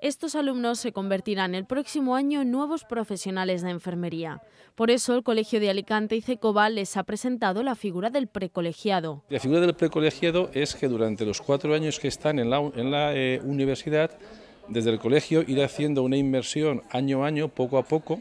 Estos alumnos se convertirán el próximo año en nuevos profesionales de enfermería. Por eso el Colegio de Alicante y CECOBA les ha presentado la figura del precolegiado. La figura del precolegiado es que durante los cuatro años que están en la, eh, universidad, desde el colegio irá haciendo una inmersión año a año, poco a poco,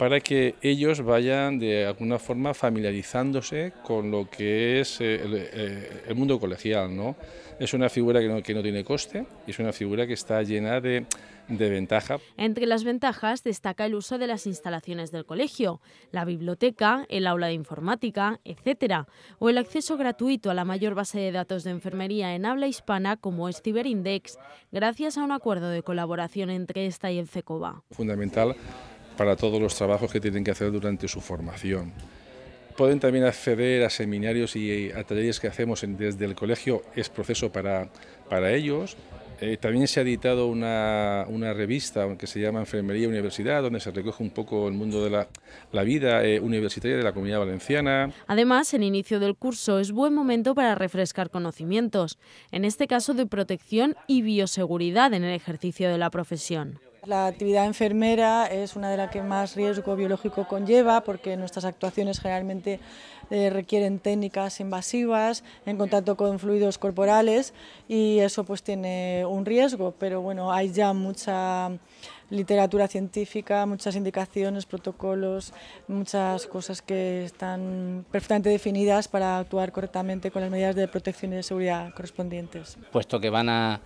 para que ellos vayan de alguna forma familiarizándose con lo que es eh, eh, el, mundo colegial. ¿no? Es una figura que no, tiene coste y es una figura que está llena de, ventaja. Entre las ventajas destaca el uso de las instalaciones del colegio, la biblioteca, el aula de informática, etc. O el acceso gratuito a la mayor base de datos de enfermería en habla hispana como es Ciberindex, gracias a un acuerdo de colaboración entre esta y el CECOBA. Fundamental para todos los trabajos que tienen que hacer durante su formación. Pueden también acceder a seminarios y eh, a talleres que hacemos desde el colegio, es proceso para, para ellos. Eh, también se ha editado una, revista que se llama Enfermería Universidad, donde se recoge un poco el mundo de la, vida eh, universitaria de la comunidad valenciana. Además, el inicio del curso es buen momento para refrescar conocimientos, en este caso de protección y bioseguridad en el ejercicio de la profesión. La actividad enfermera es una de las que más riesgo biológico conlleva porque nuestras actuaciones generalmente eh, requieren técnicas invasivas en contacto con fluidos corporales y eso pues tiene un riesgo, pero bueno, hay ya mucha literatura científica, muchas indicaciones, protocolos, muchas cosas que están perfectamente definidas para actuar correctamente con las medidas de protección y de seguridad correspondientes. Puesto que van a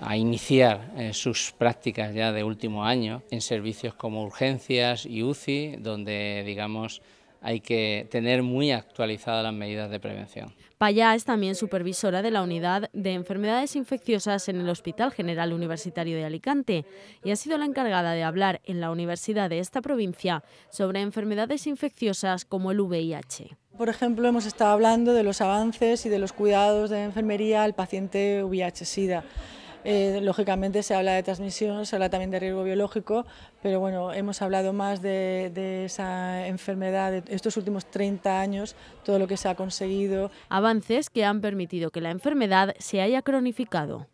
a iniciar eh, sus prácticas ya de último año en servicios como urgencias y UCI, donde digamos hay que tener muy actualizadas las medidas de prevención. Payá es también supervisora de la unidad de enfermedades infecciosas en el Hospital General Universitario de Alicante y ha sido la encargada de hablar en la universidad de esta provincia sobre enfermedades infecciosas como el VIH. Por ejemplo, hemos estado hablando de los avances y de los cuidados de enfermería al paciente VIH-Sida. Eh, lógicamente se habla de transmisión, se habla también de riesgo biológico, pero bueno, hemos hablado más de, de, esa enfermedad, de estos últimos 30 años, todo lo que se ha conseguido. Avances que han permitido que la enfermedad se haya cronificado.